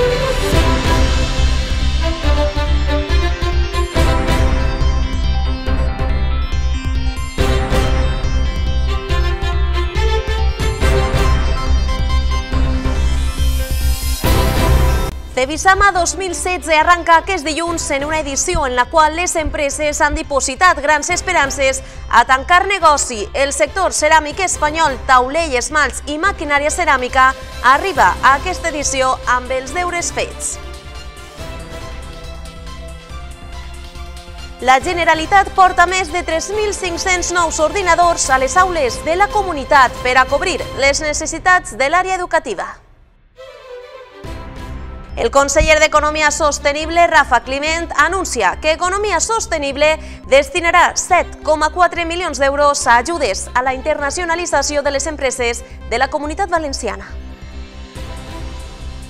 you Tevisama 2016 arranca aquest dilluns en una edició en la qual les empreses han dipositat grans esperances a tancar negoci. El sector ceràmic espanyol, taulell, esmalts i maquinària ceràmica arriba a aquesta edició amb els deures fets. La Generalitat porta més de 3.500 nous ordinadors a les aules de la comunitat per a cobrir les necessitats de l'àrea educativa. El conseller d'Economia Sostenible, Rafa Climent, anuncia que Economia Sostenible destinarà 7,4 milions d'euros a ajudes a la internacionalització de les empreses de la Comunitat Valenciana.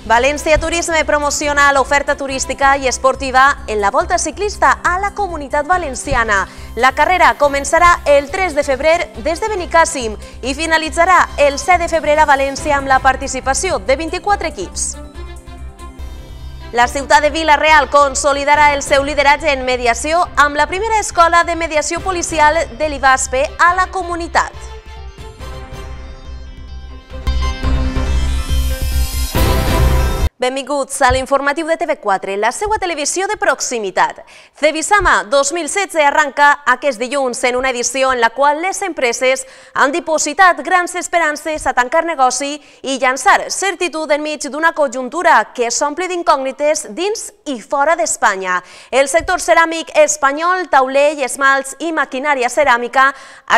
València Turisme promociona l'oferta turística i esportiva en la volta ciclista a la Comunitat Valenciana. La carrera començarà el 3 de febrer des de Benicàssim i finalitzarà el 7 de febrer a València amb la participació de 24 equips. La ciutat de Vila-real consolidarà el seu lideratge en mediació amb la primera escola de mediació policial de l'Ivaspe a la comunitat. Benvinguts a l'informatiu de TV4, la seva televisió de proximitat. Cevisama 2016 arranca aquest dilluns en una edició en la qual les empreses han dipositat grans esperances a tancar negoci i llançar certitud enmig d'una conjuntura que s'omple d'incògnites dins i fora d'Espanya. El sector ceràmic espanyol, taulell, esmalts i maquinària ceràmica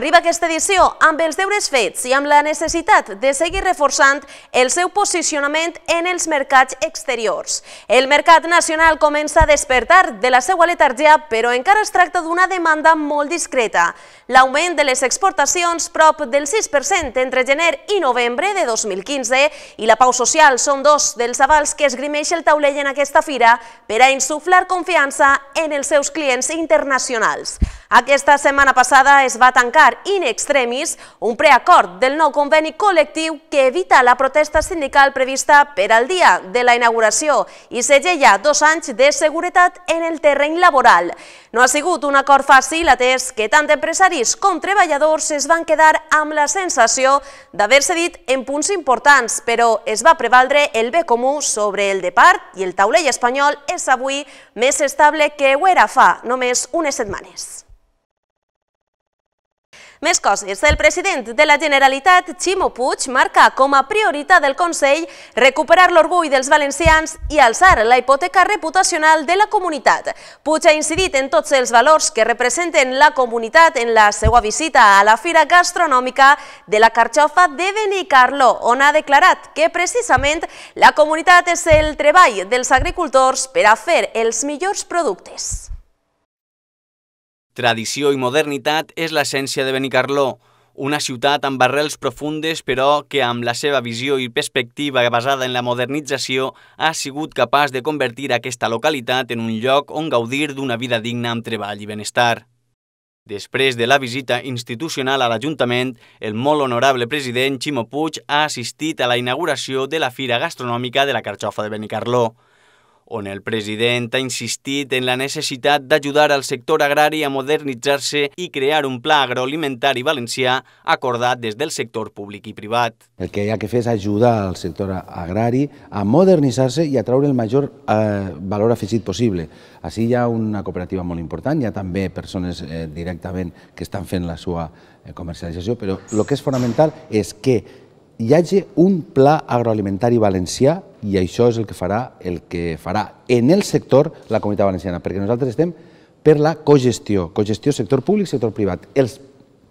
arriba a aquesta edició amb els deures fets i amb la necessitat de seguir reforçant el seu posicionament en els mercats mercats exteriors. El mercat nacional comença a despertar de la seva letargia, però encara es tracta d'una demanda molt discreta. L'augment de les exportacions, prop del 6% entre gener i novembre de 2015, i la pau social són dos dels avals que esgrimeix el taulell en aquesta fira per a insuflar confiança en els seus clients internacionals. Aquesta setmana passada es va tancar in extremis un preacord del nou conveni col·lectiu que evita la protesta sindical prevista per al dia de la inauguració i segella dos anys de seguretat en el terreny laboral. No ha sigut un acord fàcil, atès que tant empresaris com treballadors es van quedar amb la sensació d'haver dit en punts importants, però es va prevaldre el bé comú sobre el depart i el taulell espanyol és avui més estable que ho era fa només unes setmanes. Més coses. El president de la Generalitat, Ximo Puig, marca com a prioritat del Consell recuperar l'orgull dels valencians i alçar la hipoteca reputacional de la comunitat. Puig ha incidit en tots els valors que representen la comunitat en la seva visita a la Fira Gastronòmica de la Carxofa de Benicarló, on ha declarat que precisament la comunitat és el treball dels agricultors per a fer els millors productes. Tradició i modernitat és l'essència de Benicarló, una ciutat amb arrels profundes però que amb la seva visió i perspectiva basada en la modernització ha sigut capaç de convertir aquesta localitat en un lloc on gaudir d'una vida digna amb treball i benestar. Després de la visita institucional a l'Ajuntament, el molt honorable president Ximo Puig ha assistit a la inauguració de la Fira Gastronòmica de la Carxofa de Benicarló on el president ha insistit en la necessitat d'ajudar al sector agrari a modernitzar-se i crear un pla agroalimentari valencià acordat des del sector públic i privat. El que hi ha que fer és ajudar al sector agrari a modernitzar-se i a treure el major eh, valor afegit possible. Així hi ha una cooperativa molt important, hi ha també persones eh, directament que estan fent la seva eh, comercialització, però el que és fonamental és que hi hagi un pla agroalimentari valencià i això és el que farà el que farà en el sector la comunitat valenciana, perquè nosaltres estem per la cogestió, cogestió sector públic, sector privat. Els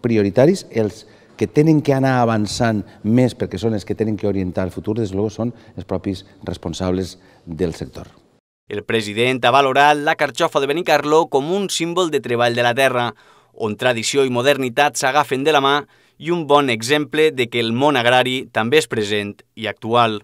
prioritaris, els que tenen que anar avançant més perquè són els que tenen que orientar el futur, des de són els propis responsables del sector. El president ha valorat la carxofa de Benicarló com un símbol de treball de la terra, on tradició i modernitat s'agafen de la mà i un bon exemple de que el món agrari també és present i actual.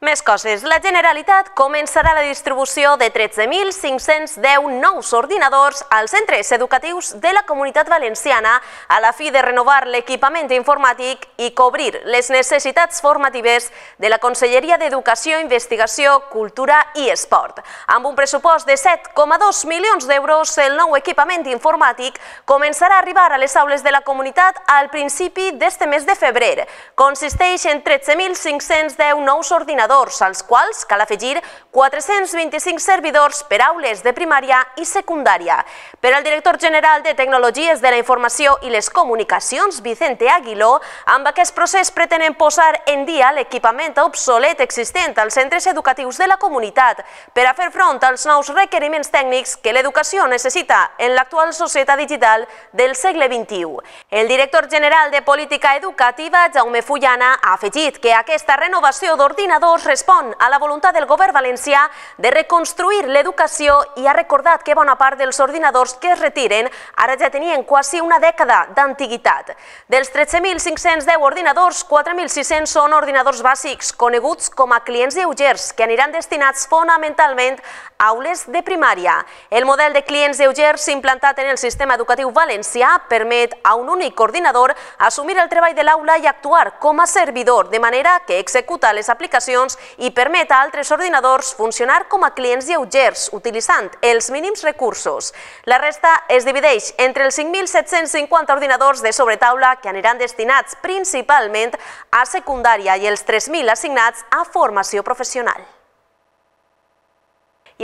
Més coses. La Generalitat començarà la distribució de 13.510 nous ordinadors als centres educatius de la Comunitat Valenciana a la fi de renovar l'equipament informàtic i cobrir les necessitats formatives de la Conselleria d'Educació, Investigació, Cultura i Esport. Amb un pressupost de 7,2 milions d'euros, el nou equipament informàtic començarà a arribar a les aules de la comunitat al principi d'este mes de febrer. Consisteix en 13.510 nous ordinadors ordinadors, als quals cal afegir 425 servidors per aules de primària i secundària. Per al director general de Tecnologies de la Informació i les Comunicacions, Vicente Aguiló, amb aquest procés pretenen posar en dia l'equipament obsolet existent als centres educatius de la comunitat per a fer front als nous requeriments tècnics que l'educació necessita en l'actual societat digital del segle XXI. El director general de Política Educativa, Jaume Fullana, ha afegit que aquesta renovació d'ordinadors Llavors respon a la voluntat del govern valencià de reconstruir l'educació i ha recordat que bona part dels ordinadors que es retiren ara ja tenien quasi una dècada d'antiguitat. Dels 13.510 ordinadors, 4.600 són ordinadors bàsics, coneguts com a clients lleugers, que aniran destinats fonamentalment a aules de primària. El model de clients lleugers implantat en el sistema educatiu valencià permet a un únic ordinador assumir el treball de l'aula i actuar com a servidor, de manera que executa les aplicacions aplicacions i permet a altres ordinadors funcionar com a clients lleugers, utilitzant els mínims recursos. La resta es divideix entre els 5.750 ordinadors de sobretaula que aniran destinats principalment a secundària i els 3.000 assignats a formació professional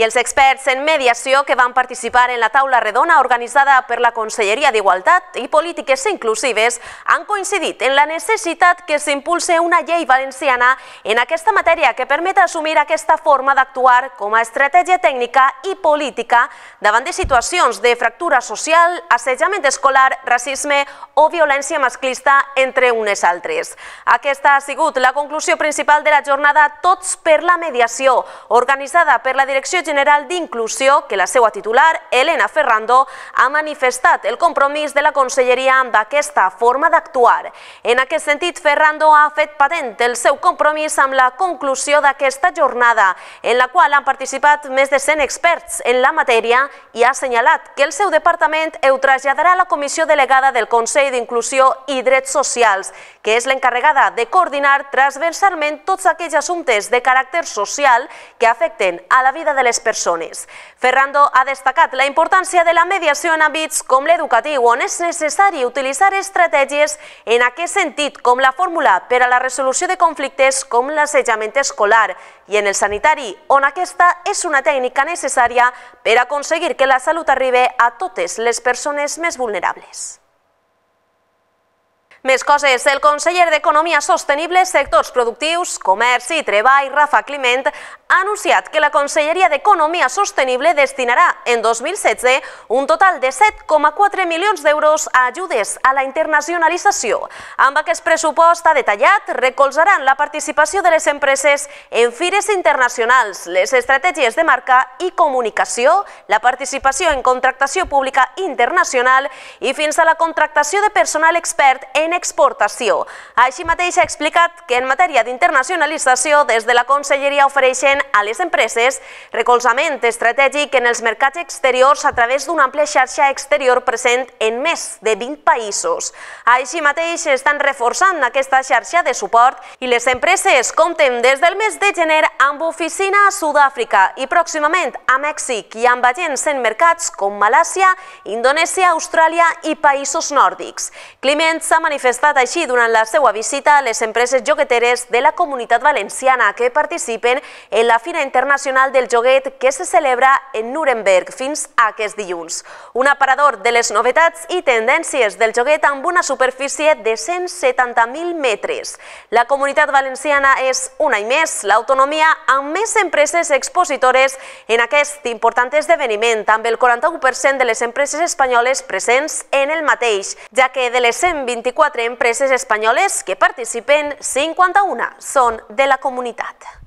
i els experts en mediació que van participar en la taula redona organitzada per la Conselleria d'Igualtat i Polítiques Inclusives han coincidit en la necessitat que s'impulse una llei valenciana en aquesta matèria que permeta assumir aquesta forma d'actuar com a estratègia tècnica i política davant de situacions de fractura social, assetjament escolar, racisme o violència masclista, entre unes altres. Aquesta ha sigut la conclusió principal de la jornada Tots per la mediació, organitzada per la Direcció General General d'Inclusió que la seva titular, Elena Ferrando, ha manifestat el compromís de la conselleria amb aquesta forma d'actuar. En aquest sentit, Ferrando ha fet patent el seu compromís amb la conclusió d'aquesta jornada, en la qual han participat més de 100 experts en la matèria i ha assenyalat que el seu departament ho traslladarà a la Comissió Delegada del Consell d'Inclusió i Drets Socials, que és l'encarregada de coordinar transversalment tots aquells assumptes de caràcter social que afecten a la vida de les les persones. Ferrando ha destacat la importància de la mediació en àmbits com l'educatiu, on és necessari utilitzar estratègies en aquest sentit, com la fórmula per a la resolució de conflictes com l'assetjament escolar, i en el sanitari, on aquesta és una tècnica necessària per aconseguir que la salut arribi a totes les persones més vulnerables. Més coses, el conseller d'Economia Sostenible, Sectors Productius, Comerç i Treball, Rafa Climent, ha anunciat que la Conselleria d'Economia Sostenible destinarà en 2016 un total de 7,4 milions d'euros a ajudes a la internacionalització. Amb aquest pressupost ha detallat, recolzaran la participació de les empreses en fires internacionals, les estratègies de marca i comunicació, la participació en contractació pública internacional i fins a la contractació de personal expert en en exportació. Així mateix ha explicat que en matèria d'internacionalització des de la Conselleria ofereixen a les empreses recolzament estratègic en els mercats exteriors a través d'una àmplia xarxa exterior present en més de 20 països. Així mateix estan reforçant aquesta xarxa de suport i les empreses compten des del mes de gener amb oficina a Sud-àfrica i pròximament a Mèxic i amb agents en mercats com Malàcia, Indonèsia, Austràlia i països nòrdics. Climent s'ha manifestat manifestat així durant la seva visita a les empreses jogueteres de la comunitat valenciana que participen en la Fira Internacional del Joguet que se celebra en Nuremberg fins a aquest dilluns. Un aparador de les novetats i tendències del joguet amb una superfície de 170.000 metres. La comunitat valenciana és, una i més, l'autonomia amb més empreses expositores en aquest important esdeveniment, amb el 41% de les empreses espanyoles presents en el mateix, ja que de les 124 4 empreses espanyoles que participen 51 són de la comunitat.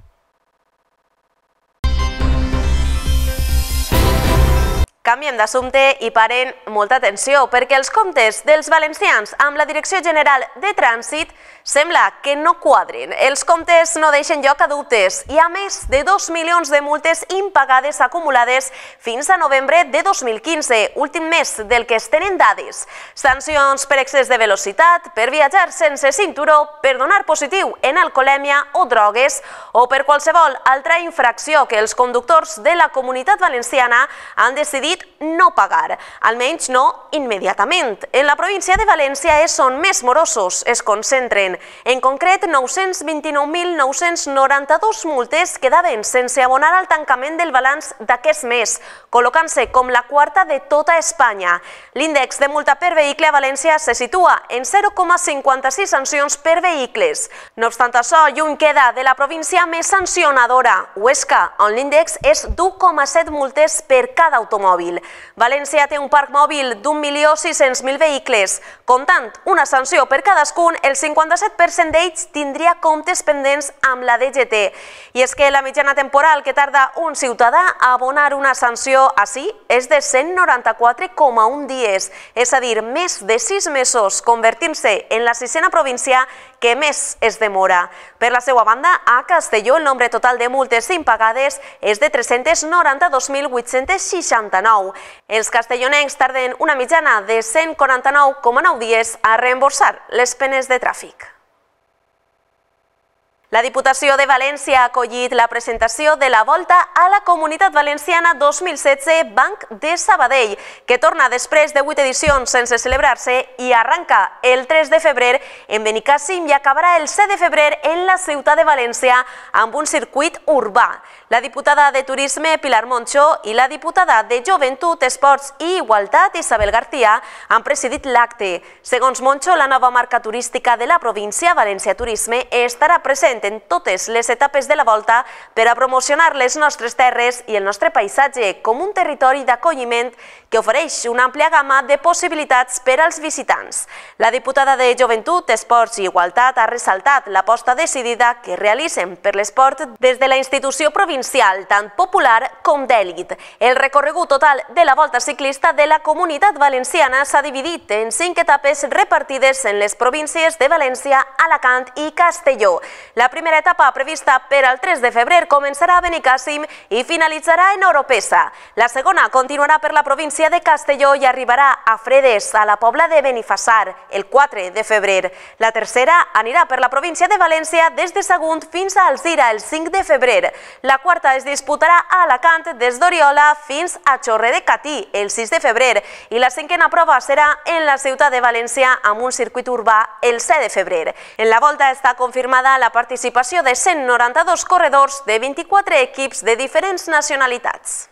Canviem d'assumpte i paren molta atenció, perquè els comptes dels valencians amb la Direcció General de Trànsit sembla que no quadren. Els comptes no deixen lloc a dubtes. Hi ha més de 2 milions de multes impagades acumulades fins a novembre de 2015, últim mes del que es tenen dades. Sancions per excés de velocitat, per viatjar sense cinturó, per donar positiu en alcoholèmia o drogues, o per qualsevol altra infracció que els conductors de la comunitat valenciana han decidit decidit no pagar, almenys no immediatament. En la província de València és on més morosos es concentren. En concret, 929.992 multes quedaven sense abonar al tancament del balanç d'aquest mes, col·locant-se com la quarta de tota Espanya. L'índex de multa per vehicle a València se situa en 0,56 sancions per vehicles. No obstant això, lluny queda de la província més sancionadora, Huesca, on l'índex és d'1,7 multes per cada automòbil. València té un parc mòbil d'1.600.000 vehicles. Comptant una sanció per cadascun, el 57% d'ells tindria comptes pendents amb la DGT. I és que la mitjana temporal que tarda un ciutadà a abonar una sanció així és de 194,1 dies, és a dir, més de 6 mesos, convertint-se en la sisena província que més es demora. Per la seva banda, a Castelló el nombre total de multes impagades és de 392.869. Els castellonencs tarden una mitjana de 149,9 dies a reemborsar les penes de tràfic. La Diputació de València ha acollit la presentació de la Volta a la Comunitat Valenciana 2016 Banc de Sabadell, que torna després de 8 edicions sense celebrar-se i arranca el 3 de febrer en Benicàssim i acabarà el 7 de febrer en la ciutat de València amb un circuit urbà la diputada de Turisme, Pilar Moncho, i la diputada de Joventut, Esports i Igualtat, Isabel García, han presidit l'acte. Segons Moncho, la nova marca turística de la província, València Turisme, estarà present en totes les etapes de la volta per a promocionar les nostres terres i el nostre paisatge com un territori d'acolliment que ofereix una àmplia gamma de possibilitats per als visitants. La diputada de Joventut, Esports i Igualtat ha ressaltat l'aposta decidida que realitzen per l'esport des de la institució provincial provincial tan popular com d'èlit. El recorregut total de la volta ciclista de la comunitat valenciana s'ha dividit en cinc etapes repartides en les províncies de València, Alacant i Castelló. La primera etapa prevista per al 3 de febrer començarà a Benicàssim i finalitzarà en Oropesa. La segona continuarà per la província de Castelló i arribarà a Fredes, a la pobla de Benifassar, el 4 de febrer. La tercera anirà per la província de València des de Sagunt fins a Alzira, el 5 de febrer. La quarta cuarta es disputarà a Alacant des d'Oriola fins a chorre de Catí el 6 de febrero y la cinquena prueba será en la ciudad de Valencia, amb un circuit urbà el 7 de febrero. En la volta está confirmada la participación de 192 corredores de 24 equips de diferentes nacionalidades.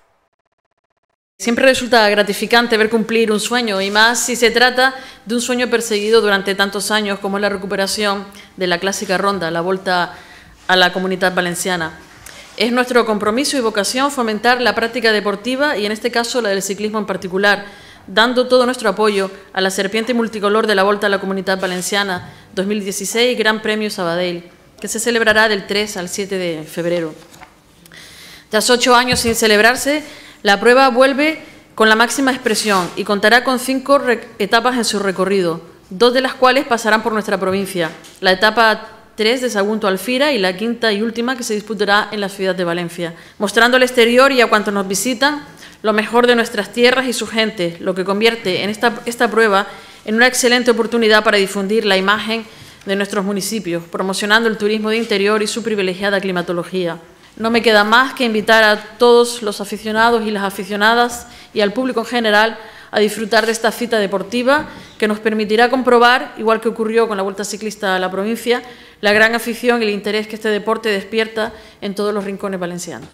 Siempre resulta gratificante ver cumplir un sueño y más si se trata de un sueño perseguido durante tantos años como es la recuperación de la clásica ronda, la vuelta a la Comunidad Valenciana. Es nuestro compromiso y vocación fomentar la práctica deportiva y en este caso la del ciclismo en particular, dando todo nuestro apoyo a la serpiente multicolor de la Volta a la Comunidad Valenciana 2016 Gran Premio Sabadell, que se celebrará del 3 al 7 de febrero. Tras ocho años sin celebrarse, la prueba vuelve con la máxima expresión y contará con cinco etapas en su recorrido, dos de las cuales pasarán por nuestra provincia, la etapa tres de Sagunto Alfira y la quinta y última que se disputará en la ciudad de Valencia, mostrando al exterior y a cuantos nos visitan lo mejor de nuestras tierras y su gente, lo que convierte en esta, esta prueba en una excelente oportunidad para difundir la imagen de nuestros municipios, promocionando el turismo de interior y su privilegiada climatología. No me queda más que invitar a todos los aficionados y las aficionadas y al público en general a disfrutar de esta cita deportiva que nos permitirá comprobar, igual que ocurrió con la Vuelta Ciclista a la provincia, la gran afición y el interés que este deporte despierta en todos los rincones valencianos.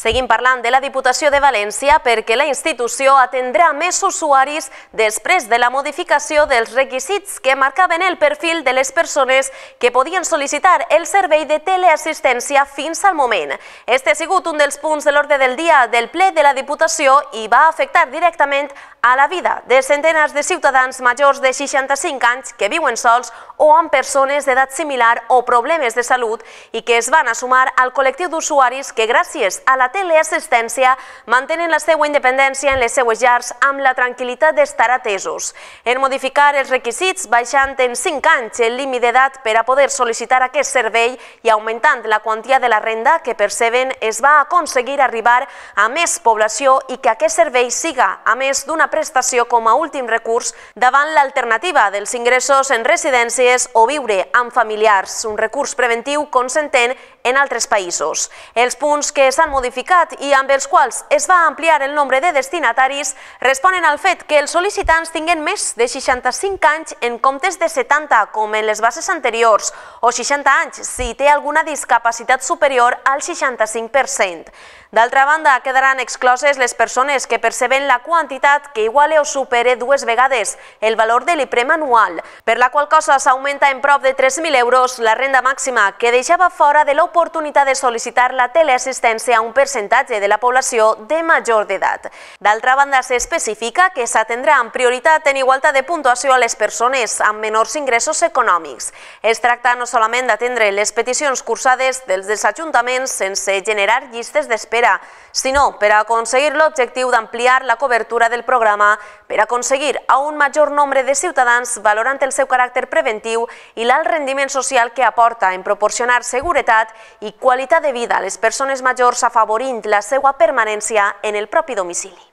Seguim parlant de la Diputació de València perquè la institució atendrà més usuaris després de la modificació dels requisits que marcaven el perfil de les persones que podien sol·licitar el servei de teleassistència fins al moment. Este ha sigut un dels punts de l'ordre del dia del ple de la Diputació i va afectar directament a la vida de centenars de ciutadans majors de 65 anys que viuen sols o amb persones d'edat similar o problemes de salut i que es van a sumar al col·lectiu d'usuaris que gràcies a la teleassistència mantenen la seva independència en les seues llars amb la tranquil·litat d'estar atesos. En modificar els requisits, baixant en 5 anys el límit d'edat per a poder sol·licitar aquest servei i augmentant la quantia de la renda que perceben, es va aconseguir arribar a més població i que aquest servei siga, a més d'una prestació com a últim recurs, davant l'alternativa dels ingressos en residències o viure amb familiars, un recurs preventiu consentent en altres països. Els punts que s'han modificat i amb els quals es va ampliar el nombre de destinataris responen al fet que els sol·licitants tinguen més de 65 anys en comptes de 70, com en les bases anteriors, o 60 anys si té alguna discapacitat superior al 65%. D'altra banda, quedaran excloses les persones que perceben la quantitat que iguale o supere dues vegades el valor de l'IPREM anual, per la qual cosa s'augmenta en prop de 3.000 euros la renda màxima, que deixava fora de l'oportunitat de sol·licitar la teleassistència a un percentatge de la població de major d'edat. D'altra banda, s'especifica que s'atendrà amb prioritat en igualtat de puntuació a les persones amb menors ingressos econòmics. Es tracta no solament d'atendre les peticions cursades dels ajuntaments sense generar llistes d'espera cartera, sinó per aconseguir l'objectiu d'ampliar la cobertura del programa per aconseguir a un major nombre de ciutadans valorant el seu caràcter preventiu i l'alt rendiment social que aporta en proporcionar seguretat i qualitat de vida a les persones majors afavorint la seva permanència en el propi domicili.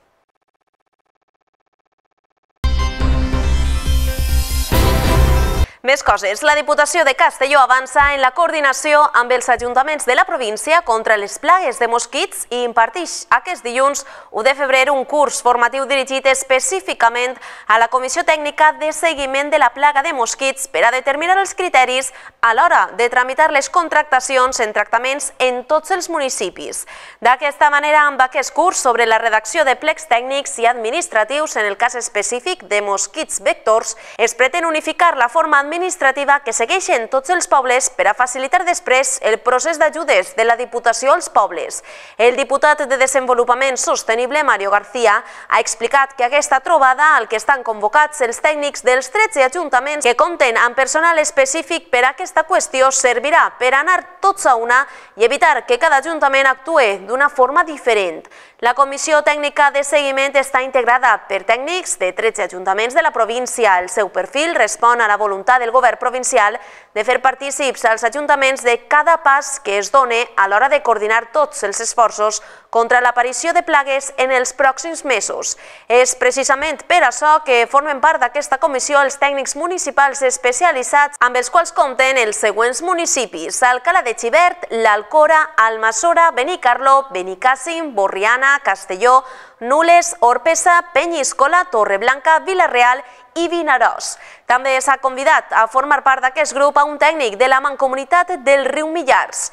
Més coses. La Diputació de Castelló avança en la coordinació amb els ajuntaments de la província contra les plagues de mosquits i imparteix aquest dilluns 1 de febrer un curs formatiu dirigit específicament a la Comissió Tècnica de Seguiment de la Plaga de Mosquits per a determinar els criteris a l'hora de tramitar les contractacions en tractaments en tots els municipis. D'aquesta manera, amb aquest curs sobre la redacció de plecs tècnics i administratius en el cas específic de mosquits vectors, es pretén unificar la forma administrativa administrativa que segueixen tots els pobles per a facilitar després el procés d'ajudes de la Diputació als pobles. El diputat de Desenvolupament Sostenible, Mario García, ha explicat que aquesta trobada al que estan convocats els tècnics dels 13 ajuntaments que compten amb personal específic per a aquesta qüestió servirà per anar tots a una i evitar que cada ajuntament actue d'una forma diferent. La Comissió Tècnica de Seguiment està integrada per tècnics de 13 ajuntaments de la província. El seu perfil respon a la voluntat del govern provincial de fer partícips als ajuntaments de cada pas que es done a l'hora de coordinar tots els esforços contra l'aparició de plagues en els pròxims mesos. És precisament per això que formen part d'aquesta comissió els tècnics municipals especialitzats amb els quals compten els següents municipis, Alcalà de Xivert, l'Alcora, Almassora, Benicarló, Benicàssim, Borriana, Tarragona, Castelló, Nules, Orpesa, Penyiscola, Torreblanca, Vilareal i Vinaròs. També s'ha convidat a formar part d'aquest grup a un tècnic de la Mancomunitat del Riu Millars.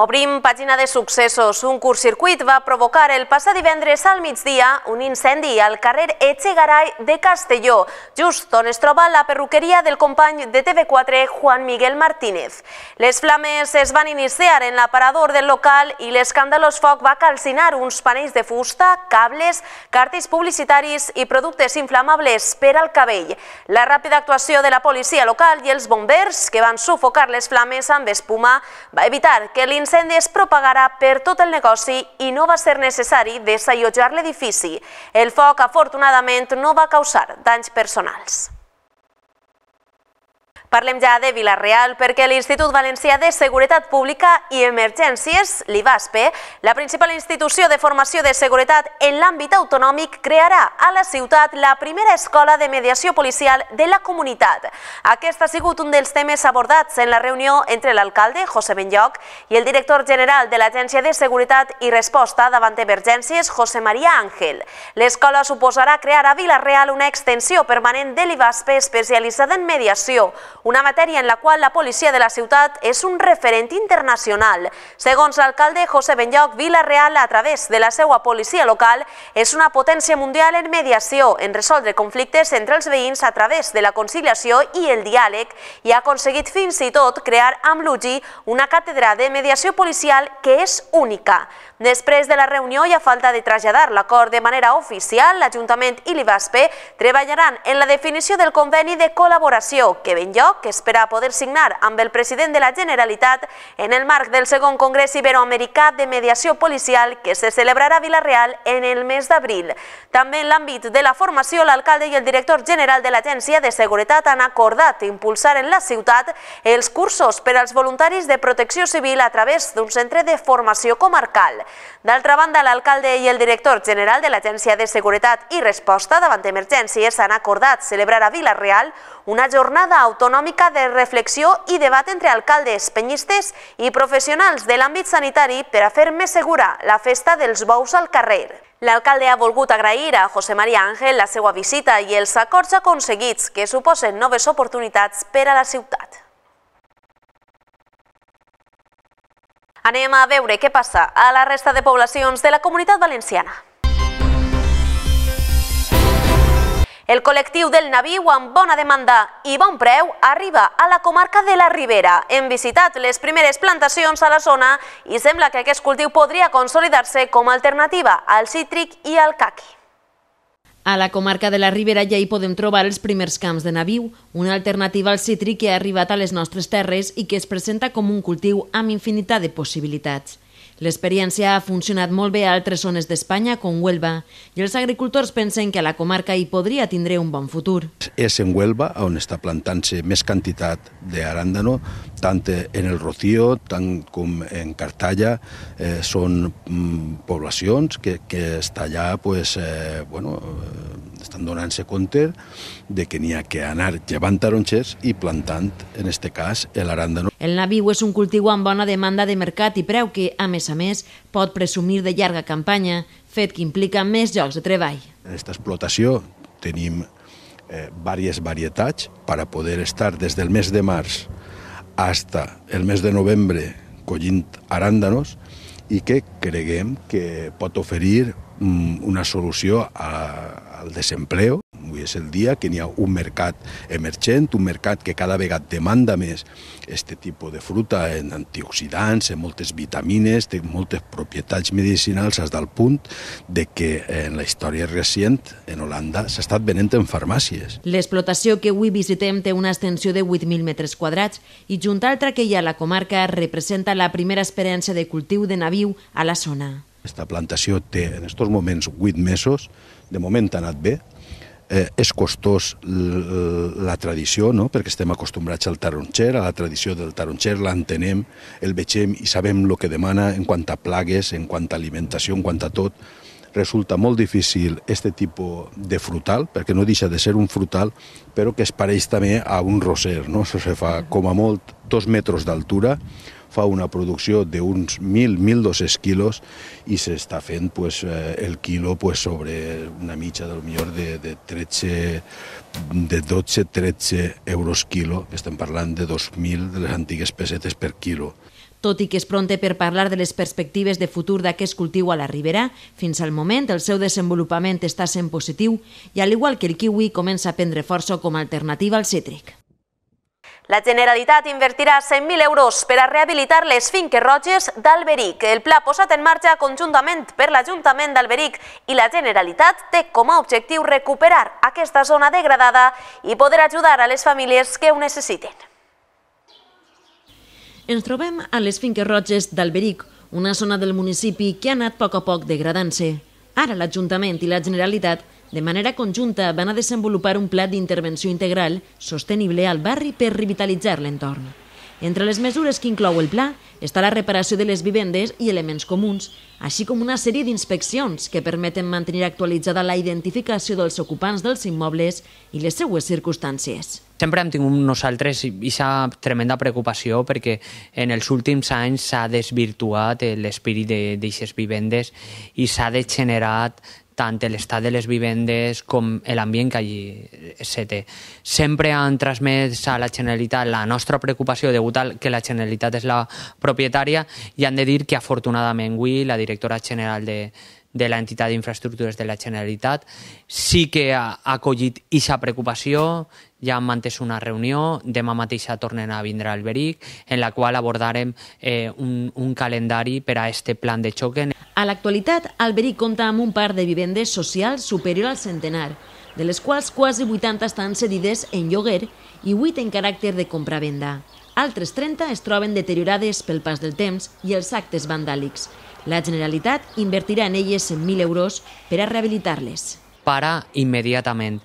Obrim pàgina de successos. Un curtcircuit va provocar el passat divendres al migdia un incendi al carrer Echegaray de Castelló, just on es troba la perruqueria del company de TV4, Juan Miguel Martínez. Les flames es van iniciar en l'aparador del local i l'escandalós foc va calcinar uns panells de fusta, cables, cartells publicitaris i productes inflamables per al cabell. La ràpida actuació de la policia local i els bombers, que van sufocar les flames amb espuma, va evitar que l'incendi L'incendi es propagarà per tot el negoci i no va ser necessari desallotjar l'edifici. El foc, afortunadament, no va causar danys personals. Parlem ja de Vilareal perquè l'Institut Valencià de Seguretat Pública i Emergències, l'IVASPE, la principal institució de formació de seguretat en l'àmbit autonòmic, crearà a la ciutat la primera escola de mediació policial de la comunitat. Aquest ha sigut un dels temes abordats en la reunió entre l'alcalde, José Benlloc, i el director general de l'Agència de Seguretat i Resposta davant d'Emergències, José María Ángel. L'escola suposarà crear a Vilareal una extensió permanent de l'IVASPE especialitzada en mediació, una matèria en la qual la policia de la ciutat és un referent internacional. Segons l'alcalde José Benlloc, Vila-real, a través de la seva policia local, és una potència mundial en mediació, en resoldre conflictes entre els veïns a través de la conciliació i el diàleg i ha aconseguit fins i tot crear amb l'UGI una càtedra de mediació policial que és única. Després de la reunió i a falta de traslladar l'acord de manera oficial, l'Ajuntament i l'IVASPE treballaran en la definició del conveni de col·laboració que ben lloc espera poder signar amb el president de la Generalitat en el marc del segon Congrés Iberoamericà de Mediació Policial que se celebrarà a Vilareal en el mes d'abril. També en l'àmbit de la formació, l'alcalde i el director general de l'Agència de Seguretat han acordat impulsar en la ciutat els cursos per als voluntaris de protecció civil a través d'un centre de formació comarcal. D'altra banda, l'alcalde i el director general de l'Agència de Seguretat i Resposta davant d'emergències han acordat celebrar a Vila-real una jornada autonòmica de reflexió i debat entre alcaldes, penyistes i professionals de l'àmbit sanitari per a fer més segura la festa dels bous al carrer. L'alcalde ha volgut agrair a José María Ángel la seva visita i els acords aconseguits que suposen noves oportunitats per a la ciutat. Anem a veure què passa a la resta de poblacions de la comunitat valenciana. El col·lectiu del Naviu amb bona demanda i bon preu arriba a la comarca de la Ribera. Hem visitat les primeres plantacions a la zona i sembla que aquest cultiu podria consolidar-se com a alternativa al cítric i al caqui. A la comarca de la Ribera ja hi podem trobar els primers camps de naviu, una alternativa al cítric que ha arribat a les nostres terres i que es presenta com un cultiu amb infinitat de possibilitats. L'experiència ha funcionat molt bé a altres zones d'Espanya, com Huelva, i els agricultors pensen que a la comarca hi podria tindre un bon futur. És en Huelva on està plantant-se més quantitat d'aràndano, tant en el Rocío, tant com en Cartalla, eh, són mm, poblacions que, que està allà pues, eh, bueno, estan donant-se compte de que n'hi ha que anar llevant taronxers i plantant, en este cas, l'aràndano. El naviu és un cultiu amb bona demanda de mercat i preu que, a més a més, pot presumir de llarga campanya, fet que implica més llocs de treball. En aquesta explotació tenim eh, diverses varietats per a poder estar des del mes de març hasta el mes de novembre collint aràndanos i que creguem que pot oferir Mm, una solució a, al desempleo. Avui és el dia que n'hi ha un mercat emergent, un mercat que cada vegada demanda més este tipus de fruta en antioxidants, en moltes vitamines, té moltes propietats medicinals, fins al punt de que eh, en la història recent en Holanda s'ha estat venent en farmàcies. L'explotació que avui visitem té una extensió de 8.000 metres quadrats i junt a altra que hi ha a la comarca representa la primera experiència de cultiu de naviu a la zona. Aquesta plantació té en aquests moments 8 mesos, de moment ha anat bé, eh, és costós la tradició, no? perquè estem acostumbrats al taronxer, a la tradició del taronxer, l'entenem, el vegem i sabem el que demana en quant a plagues, en quant a alimentació, en quant a tot. Resulta molt difícil este tipus de frutal, perquè no deixa de ser un frutal, però que es pareix també a un roser, no? se fa com a molt dos metres d'altura, fa una producció d'uns 1.000-1.200 quilos i s'està fent pues, eh, el quilo pues, sobre una mitja del millor de, de 13 de 12-13 euros quilo, estem parlant de 2.000 de les antigues pessetes per quilo. Tot i que és pronte per parlar de les perspectives de futur d'aquest cultiu a la Ribera, fins al moment el seu desenvolupament està sent positiu i, al igual que el kiwi, comença a prendre força com a alternativa al cítric. La Generalitat invertirà 100.000 euros per a rehabilitar les finques roges d'Alberic. El pla posat en marxa conjuntament per l'Ajuntament d'Alberic i la Generalitat té com a objectiu recuperar aquesta zona degradada i poder ajudar a les famílies que ho necessiten. Ens trobem a les finques roges d'Alberic, una zona del municipi que ha anat a poc a poc degradant-se. Ara l'Ajuntament i la Generalitat de manera conjunta, van a desenvolupar un pla d'intervenció integral sostenible al barri per revitalitzar l'entorn. Entre les mesures que inclou el pla està la reparació de les vivendes i elements comuns, així com una sèrie d'inspeccions que permeten mantenir actualitzada la identificació dels ocupants dels immobles i les seues circumstàncies. Sempre hem tingut nosaltres aquesta tremenda preocupació perquè en els últims anys s'ha desvirtuat l'espírit d'aquestes vivendes i s'ha degenerat tant l'estat de les vivendes com l'ambient que allí se té. Sempre han transmès a la Generalitat la nostra preocupació degut al que la Generalitat és la propietària i han de dir que afortunadament avui la directora general de, de l'entitat d'infraestructures de la Generalitat. Sí que ha acollit aquesta preocupació, ja han mantès una reunió, demà mateixa tornen a vindre al Beric, en la qual abordarem eh, un, un calendari per a aquest plan de xoc. A l'actualitat, el Beric compta amb un parc de vivendes socials superior al centenar, de les quals quasi 80 estan cedides en lloguer i 8 en caràcter de compra-venda. Altres 30 es troben deteriorades pel pas del temps i els actes vandàlics. La Generalitat invertirà en elles 100.000 euros per a rehabilitar-les. Para immediatament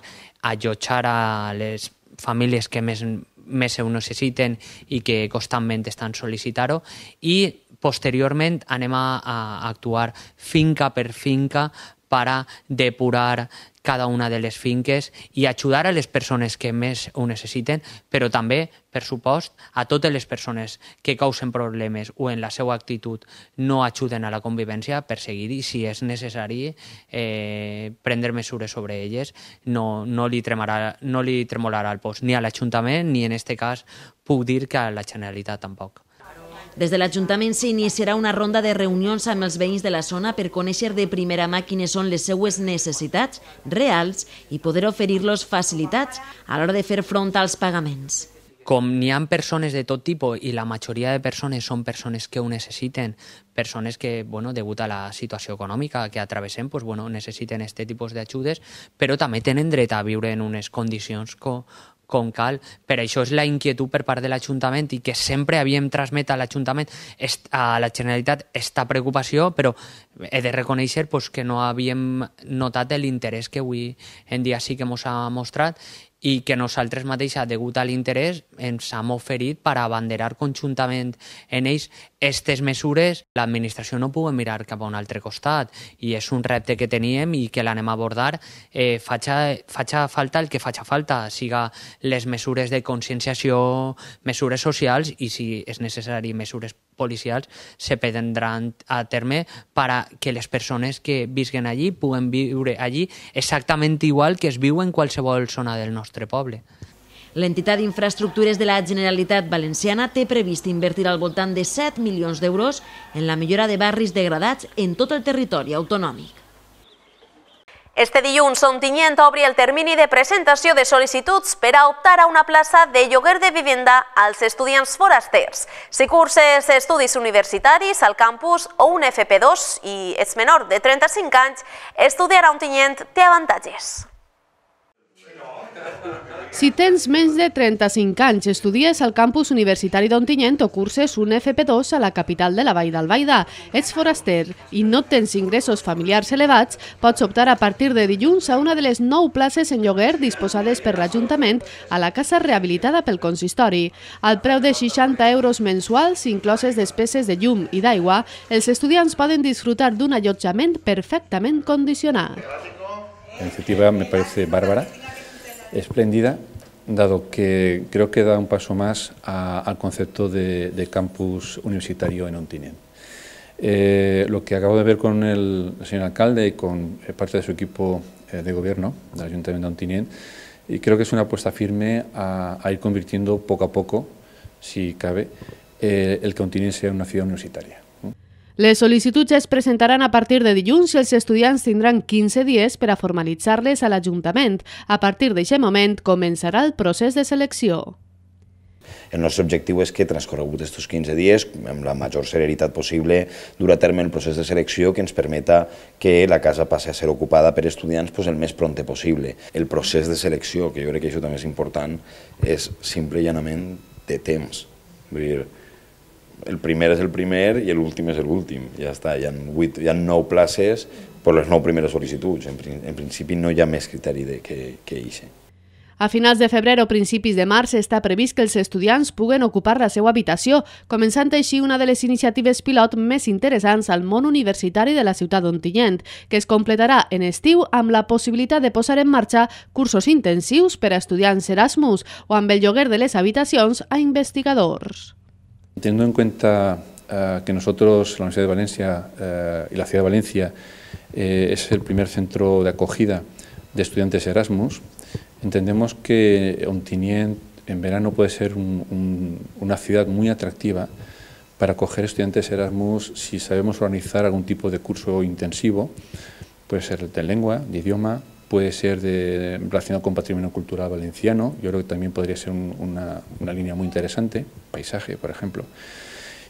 allotjar a les famílies que més, més ho necessiten i que constantment estan sol·licitant-ho i posteriorment anem a, a actuar finca per finca para depurar cada una de les finques i ajudar a les persones que més ho necessiten, però també, per supost, a totes les persones que causen problemes o en la seva actitud no ajuden a la convivència, perseguir i si és necessari eh, prendre mesures sobre elles, no, no, li tremarà, no li tremolarà el post, ni a l'Ajuntament ni en aquest cas puc dir que a la Generalitat tampoc. Des de l'Ajuntament s'iniciarà una ronda de reunions amb els veïns de la zona per conèixer de primera mà quines són les seues necessitats reals i poder oferir-los facilitats a l'hora de fer front als pagaments. Com n'hi ha persones de tot tipus i la majoria de persones són persones que ho necessiten, persones que, bueno, degut a la situació econòmica que atravessem, pues, bueno, necessiten aquest tipus d'ajudes, però també tenen dret a viure en unes condicions co com cal. Per això és la inquietud per part de l'Ajuntament i que sempre havíem transmet a l'Ajuntament, a la Generalitat, esta preocupació, però he de reconèixer pues, que no havíem notat l'interès que avui en dia sí que ens ha mostrat i que nosaltres mateixa, degut a l'interès, ens hem oferit per abanderar conjuntament en ells aquestes mesures. L'administració no pugui mirar cap a un altre costat i és un repte que teníem i que l'anem a abordar. Eh, faig, faig falta el que faig falta, siga les mesures de conscienciació, mesures socials i, si és necessari, mesures policials se prendran a terme para que les persones que visquen allí puguen viure allí exactament igual que es viu en qualsevol zona del nostre poble. L'entitat d'Infraestructures de la Generalitat Valenciana té previst invertir al voltant de 7 milions d'euros en la millora de barris degradats en tot el territori autonòmic. Este dilluns, Ontinyent obri el termini de presentació de sol·licituds per a optar a una plaça de lloguer de vivenda als estudiants forasters. Si curses estudis universitaris al campus o un FP2 i ets menor de 35 anys, estudiar a Ontinyent té avantatges. Si tens menys de 35 anys, estudies al campus universitari d'Ontinyent o curses un FP2 a la capital de la Vall d'Albaida, ets foraster i no tens ingressos familiars elevats, pots optar a partir de dilluns a una de les 9 places en lloguer disposades per l'Ajuntament a la casa rehabilitada pel consistori. Al preu de 60 euros mensuals, incloses despeses de llum i d'aigua, els estudiants poden disfrutar d'un allotjament perfectament condicionat. La iniciativa me parece bárbara espléndida, dado que creo que da un paso más al concepto de, campus universitario en Ontinien. Eh, lo que acabo de ver con el, señor alcalde y con eh, parte de su equipo eh, de gobierno del Ayuntamiento de Ontinien, y creo que es una apuesta firme a, ir convirtiendo poco a poco, si cabe, el que Ontinien sea una ciudad universitaria. Les sol·licituds es presentaran a partir de dilluns i els estudiants tindran 15 dies per a formalitzar-les a l'Ajuntament. A partir d'aquest moment començarà el procés de selecció. El nostre objectiu és que, transcorregut aquests 15 dies, amb la major celeritat possible, dur a terme el procés de selecció que ens permeta que la casa passi a ser ocupada per estudiants doncs, el més pronte possible. El procés de selecció, que jo crec que això també és important, és simple i llanament de temps. Vull dir, el primer és el primer i l'últim és l'últim, ja està, hi ha, 8, hi ha 9 places per les 9 primeres sol·licituds, en, en principi no hi ha més criteri de, que, que ixe. A finals de febrer o principis de març està previst que els estudiants puguen ocupar la seva habitació, començant així una de les iniciatives pilot més interessants al món universitari de la ciutat d'Ontinyent, que es completarà en estiu amb la possibilitat de posar en marxa cursos intensius per a estudiants Erasmus o amb el lloguer de les habitacions a investigadors. teniendo en cuenta eh, que nosotros, la Universidad de Valencia eh, y la Ciudad de Valencia, eh, es el primer centro de acogida de estudiantes Erasmus, entendemos que Ontinien en verano puede ser una ciudad muy atractiva para acoger estudiantes Erasmus si sabemos organizar algún tipo de curso intensivo, puede ser de lengua, de idioma, puede ser de, relacionado con patrimonio cultural valenciano, yo creo que también podría ser una, línea muy interesante, paisaje, por ejemplo.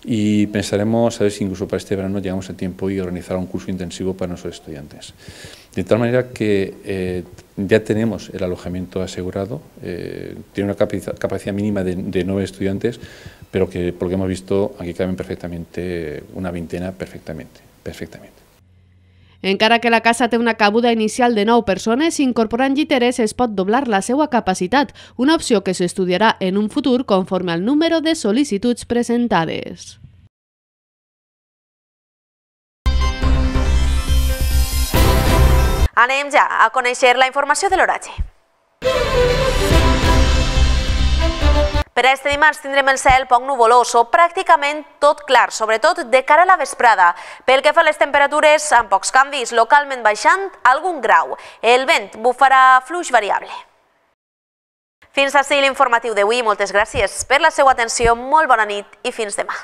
Y pensaremos a ver si incluso para este verano llegamos a tiempo y organizar un curso intensivo para nuestros estudiantes. De tal manera que eh, ya tenemos el alojamiento asegurado, eh, tiene una capacidad, mínima de, nueve estudiantes, pero que, por lo que hemos visto, aquí caben perfectamente una veintena perfectamente, perfectamente. Encara que la casa té una cabuda inicial de 9 persones, incorporant lliteres es pot doblar la seva capacitat, una opció que s'estudiarà en un futur conforme al número de sol·licituds presentades. Anem ja a conèixer la informació de l'oratge. Per a este dimarts tindrem el cel poc nuvolós o pràcticament tot clar, sobretot de cara a la vesprada. Pel que fa a les temperatures, amb pocs canvis, localment baixant algun grau. El vent bufarà fluix variable. Fins ací l'informatiu d'avui. Moltes gràcies per la seva atenció, molt bona nit i fins demà.